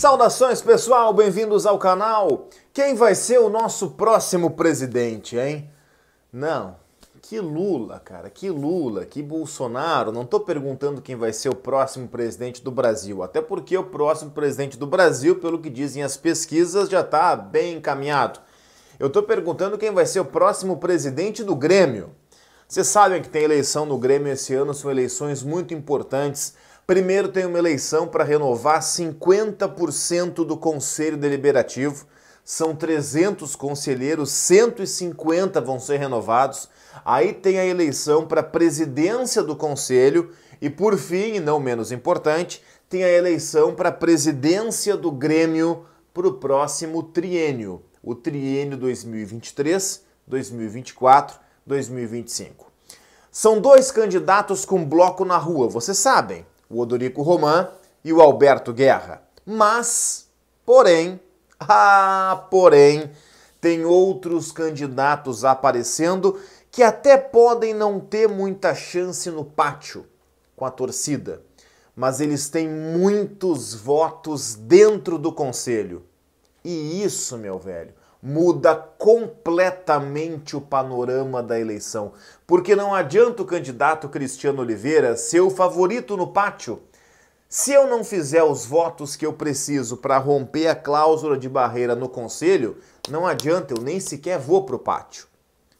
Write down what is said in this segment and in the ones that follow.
Saudações pessoal, bem-vindos ao canal. Quem vai ser o nosso próximo presidente, hein? Não, que Lula, cara, que Lula, que Bolsonaro. Não tô perguntando quem vai ser o próximo presidente do Brasil, até porque o próximo presidente do Brasil, pelo que dizem as pesquisas, já tá bem encaminhado. Eu tô perguntando quem vai ser o próximo presidente do Grêmio. Vocês sabem que tem eleição no Grêmio esse ano, são eleições muito importantes Primeiro tem uma eleição para renovar 50% do Conselho Deliberativo. São 300 conselheiros, 150 vão ser renovados. Aí tem a eleição para a presidência do conselho e por fim, e não menos importante, tem a eleição para a presidência do Grêmio para o próximo triênio, o triênio 2023, 2024, 2025. São dois candidatos com bloco na rua, vocês sabem o Odorico Roman e o Alberto Guerra. Mas, porém, ah, porém, tem outros candidatos aparecendo que até podem não ter muita chance no pátio com a torcida, mas eles têm muitos votos dentro do conselho. E isso, meu velho, muda completamente o panorama da eleição. Porque não adianta o candidato Cristiano Oliveira ser o favorito no pátio. Se eu não fizer os votos que eu preciso para romper a cláusula de barreira no conselho, não adianta, eu nem sequer vou para o pátio.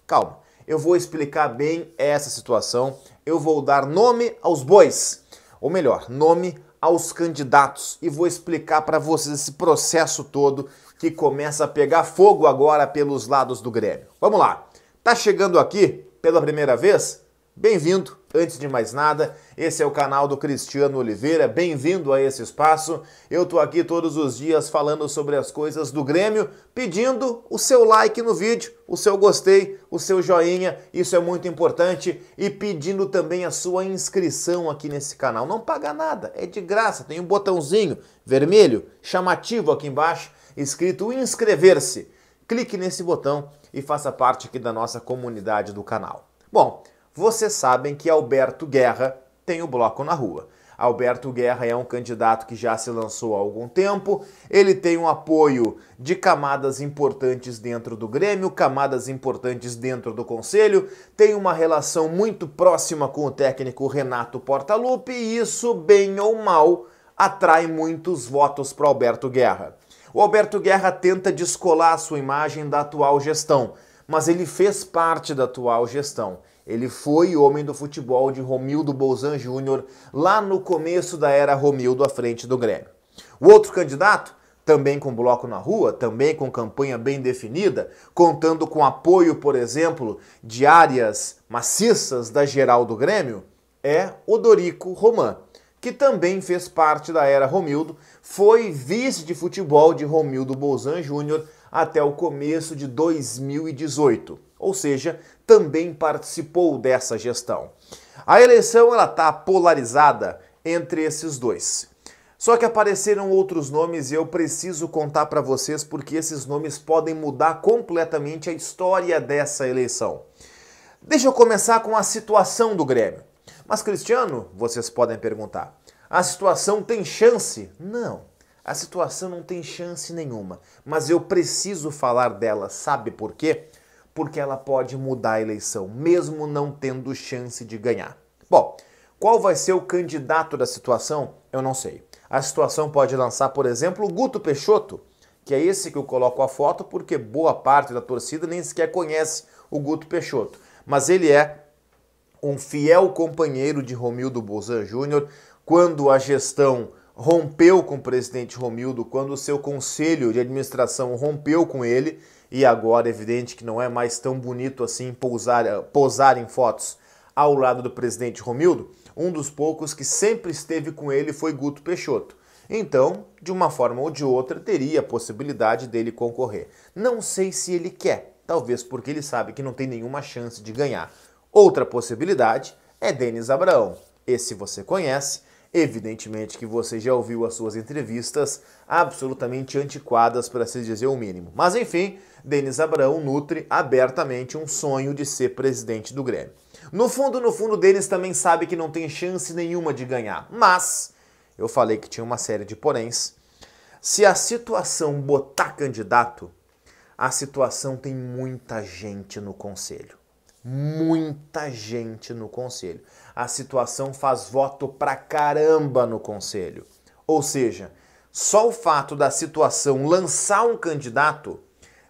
Calma, eu vou explicar bem essa situação, eu vou dar nome aos bois. Ou melhor, nome aos candidatos e vou explicar para vocês esse processo todo que começa a pegar fogo agora pelos lados do Grêmio. Vamos lá. Tá chegando aqui pela primeira vez? Bem-vindo. Antes de mais nada, esse é o canal do Cristiano Oliveira. Bem-vindo a esse espaço. Eu tô aqui todos os dias falando sobre as coisas do Grêmio, pedindo o seu like no vídeo, o seu gostei, o seu joinha. Isso é muito importante e pedindo também a sua inscrição aqui nesse canal. Não paga nada, é de graça. Tem um botãozinho vermelho chamativo aqui embaixo escrito inscrever-se. Clique nesse botão e faça parte aqui da nossa comunidade do canal. Bom, vocês sabem que Alberto Guerra tem o bloco na rua. Alberto Guerra é um candidato que já se lançou há algum tempo. Ele tem um apoio de camadas importantes dentro do Grêmio, camadas importantes dentro do Conselho, tem uma relação muito próxima com o técnico Renato Portaluppi e isso, bem ou mal, atrai muitos votos para Alberto Guerra. O Alberto Guerra tenta descolar a sua imagem da atual gestão, mas ele fez parte da atual gestão. Ele foi homem do futebol de Romildo Bolzan Júnior lá no começo da era Romildo à frente do Grêmio. O outro candidato, também com bloco na rua, também com campanha bem definida, contando com apoio, por exemplo, de áreas maciças da geral do Grêmio, é Odorico Roman que também fez parte da era Romildo, foi vice de futebol de Romildo Bolzan Júnior até o começo de 2018 ou seja, também participou dessa gestão. A eleição ela está polarizada entre esses dois. Só que apareceram outros nomes e eu preciso contar para vocês porque esses nomes podem mudar completamente a história dessa eleição. Deixa eu começar com a situação do Grêmio. Mas Cristiano, vocês podem perguntar, a situação tem chance? Não. A situação não tem chance nenhuma, mas eu preciso falar dela, sabe por quê? porque ela pode mudar a eleição, mesmo não tendo chance de ganhar. Bom, qual vai ser o candidato da situação? Eu não sei. A situação pode lançar, por exemplo, o Guto Peixoto, que é esse que eu coloco a foto porque boa parte da torcida nem sequer conhece o Guto Peixoto. Mas ele é um fiel companheiro de Romildo Bozan Júnior quando a gestão rompeu com o presidente Romildo, quando o seu conselho de administração rompeu com ele, e agora é evidente que não é mais tão bonito assim pousar, eh, posar em fotos ao lado do presidente Romildo, um dos poucos que sempre esteve com ele foi Guto Peixoto. Então, de uma forma ou de outra, teria a possibilidade dele concorrer. Não sei se ele quer, talvez porque ele sabe que não tem nenhuma chance de ganhar. Outra possibilidade é Denis Abraão. Esse você conhece, Evidentemente que você já ouviu as suas entrevistas absolutamente antiquadas, para assim se dizer o mínimo. Mas enfim, Denis Abraão nutre abertamente um sonho de ser presidente do Grêmio. No fundo, no fundo, Denis também sabe que não tem chance nenhuma de ganhar. Mas, eu falei que tinha uma série de poréns, se a situação botar candidato, a situação tem muita gente no conselho muita gente no conselho. A situação faz voto pra caramba no conselho. Ou seja, só o fato da situação lançar um candidato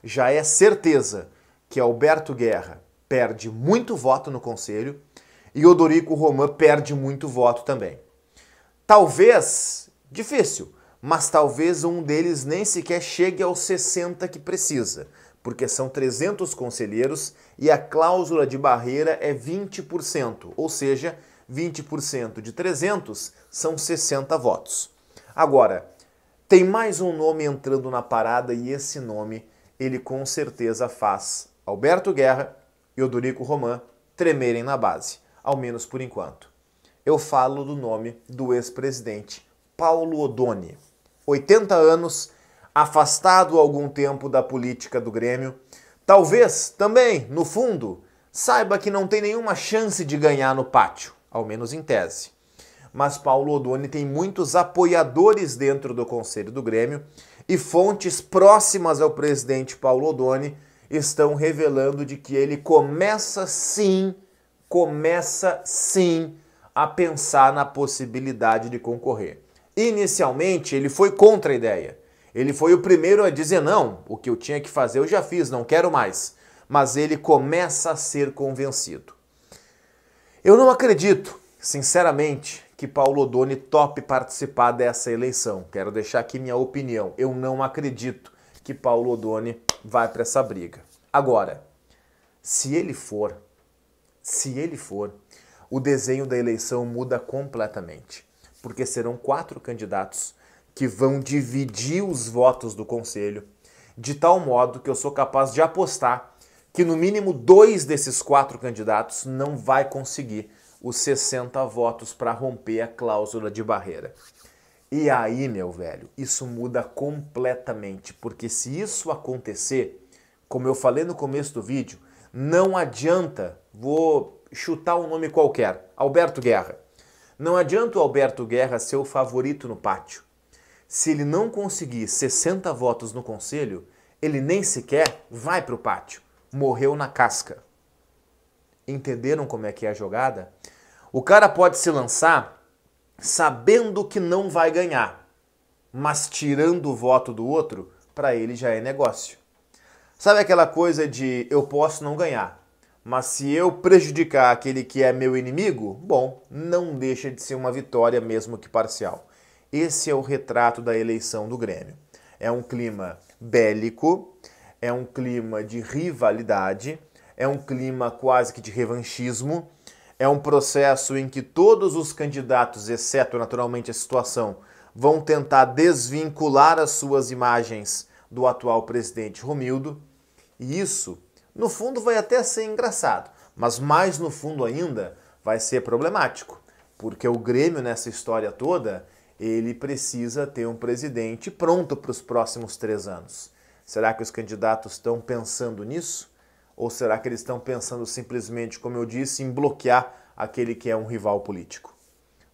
já é certeza que Alberto Guerra perde muito voto no conselho e Odorico Roman perde muito voto também. Talvez, difícil, mas talvez um deles nem sequer chegue aos 60 que precisa porque são 300 conselheiros e a cláusula de barreira é 20%, ou seja, 20% de 300 são 60 votos. Agora, tem mais um nome entrando na parada e esse nome ele com certeza faz Alberto Guerra e Odorico Roman tremerem na base, ao menos por enquanto. Eu falo do nome do ex-presidente Paulo Odoni. 80 anos, afastado algum tempo da política do Grêmio. Talvez também, no fundo, saiba que não tem nenhuma chance de ganhar no pátio, ao menos em tese. Mas Paulo Odoni tem muitos apoiadores dentro do conselho do Grêmio e fontes próximas ao presidente Paulo Odoni estão revelando de que ele começa sim, começa sim a pensar na possibilidade de concorrer. Inicialmente ele foi contra a ideia, ele foi o primeiro a dizer não, o que eu tinha que fazer eu já fiz, não quero mais. Mas ele começa a ser convencido. Eu não acredito, sinceramente, que Paulo Doni tope participar dessa eleição. Quero deixar aqui minha opinião. Eu não acredito que Paulo Doni vai para essa briga. Agora, se ele for, se ele for, o desenho da eleição muda completamente, porque serão quatro candidatos que vão dividir os votos do conselho, de tal modo que eu sou capaz de apostar que no mínimo dois desses quatro candidatos não vai conseguir os 60 votos para romper a cláusula de barreira. E aí, meu velho, isso muda completamente, porque se isso acontecer, como eu falei no começo do vídeo, não adianta, vou chutar um nome qualquer, Alberto Guerra. Não adianta o Alberto Guerra ser o favorito no pátio se ele não conseguir 60 votos no conselho, ele nem sequer vai para o pátio. Morreu na casca. Entenderam como é que é a jogada? O cara pode se lançar sabendo que não vai ganhar, mas tirando o voto do outro, para ele já é negócio. Sabe aquela coisa de eu posso não ganhar, mas se eu prejudicar aquele que é meu inimigo, bom, não deixa de ser uma vitória mesmo que parcial. Esse é o retrato da eleição do Grêmio. É um clima bélico, é um clima de rivalidade, é um clima quase que de revanchismo, é um processo em que todos os candidatos, exceto naturalmente a situação, vão tentar desvincular as suas imagens do atual presidente Romildo. E isso, no fundo, vai até ser engraçado, mas mais no fundo ainda vai ser problemático, porque o Grêmio nessa história toda ele precisa ter um presidente pronto para os próximos três anos. Será que os candidatos estão pensando nisso? Ou será que eles estão pensando simplesmente, como eu disse, em bloquear aquele que é um rival político?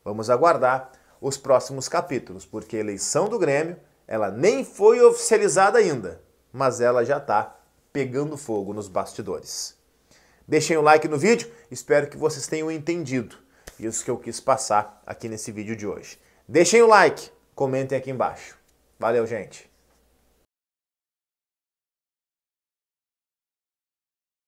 Vamos aguardar os próximos capítulos, porque a eleição do Grêmio, ela nem foi oficializada ainda, mas ela já está pegando fogo nos bastidores. Deixem o like no vídeo, espero que vocês tenham entendido isso que eu quis passar aqui nesse vídeo de hoje. Deixem o like, comentem aqui embaixo. Valeu, gente!